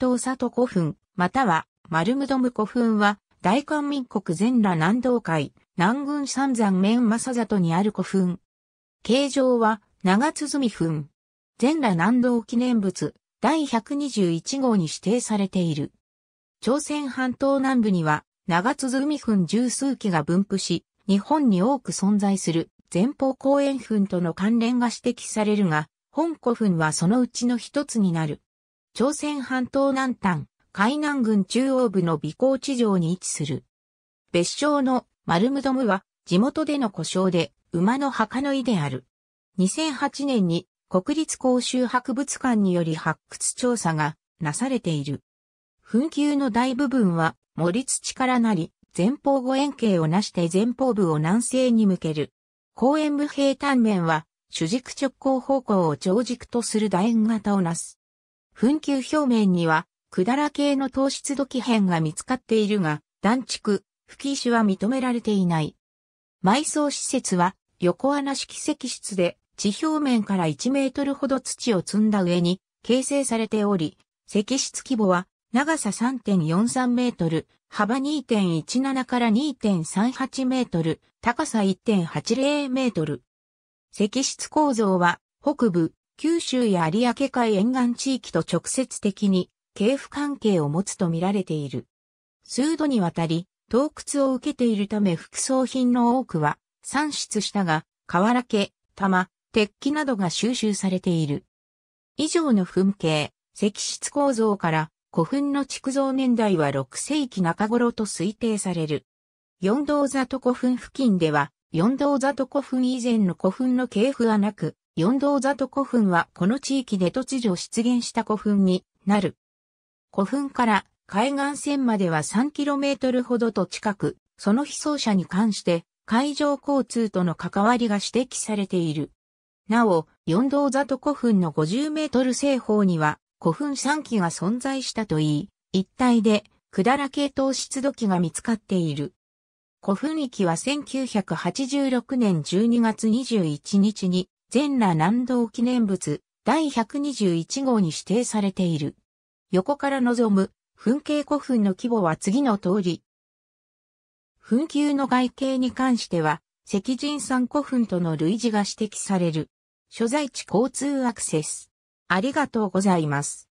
東里古墳、または丸ムドム古墳は、大韓民国全羅南道会、南軍三山面正里にある古墳。形状は、長鼓墳。全羅南道記念物、第121号に指定されている。朝鮮半島南部には、長鼓墳十数基が分布し、日本に多く存在する前方後円墳との関連が指摘されるが、本古墳はそのうちの一つになる。朝鮮半島南端、海南郡中央部の美高地上に位置する。別称のマルムドムは地元での故障で馬の墓の井である。2008年に国立公衆博物館により発掘調査がなされている。紛糾の大部分は森土からなり、前方後円形をなして前方部を南西に向ける。後円部平坦面は主軸直行方向を長軸とする楕円型をなす。墳丘表面には、くだら系の糖質土器片が見つかっているが、断竹、吹石は認められていない。埋葬施設は、横穴式石室で、地表面から1メートルほど土を積んだ上に、形成されており、石室規模は、長さ3.43メートル、幅2.17から2.38メートル、高さ1.80メートル。石室構造は、北部、九州や有明海沿岸地域と直接的に系譜関係を持つと見られている。数度にわたり、洞窟を受けているため副葬品の多くは産出したが、瓦家、玉、鉄器などが収集されている。以上の噴景、石室構造から古墳の築造年代は6世紀中頃と推定される。四道里古墳付近では、四道里古墳以前の古墳の系譜はなく、四道里古墳はこの地域で突如出現した古墳になる。古墳から海岸線までは 3km ほどと近く、その被葬者に関して海上交通との関わりが指摘されている。なお、四道里古墳の50メートル正方には古墳3基が存在したといい、一帯でだら系統出土器が見つかっている。古墳域は1986年12月21日に全羅南道記念物第121号に指定されている。横から望む噴景古墳の規模は次の通り。墳丘の外形に関しては、石人山古墳との類似が指摘される。所在地交通アクセス。ありがとうございます。